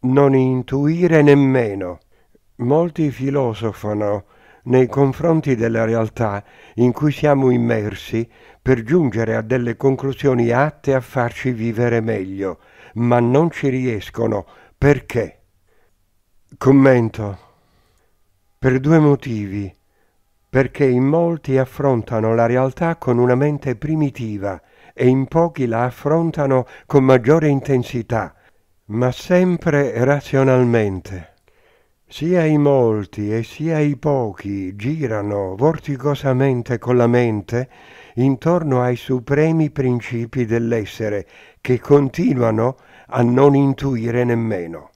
non intuire nemmeno. Molti filosofano nei confronti della realtà in cui siamo immersi per giungere a delle conclusioni atte a farci vivere meglio, ma non ci riescono. Perché? Commento. Per due motivi. Perché in molti affrontano la realtà con una mente primitiva e in pochi la affrontano con maggiore intensità ma sempre razionalmente. Sia i molti e sia i pochi girano vorticosamente con la mente intorno ai supremi principi dell'essere che continuano a non intuire nemmeno.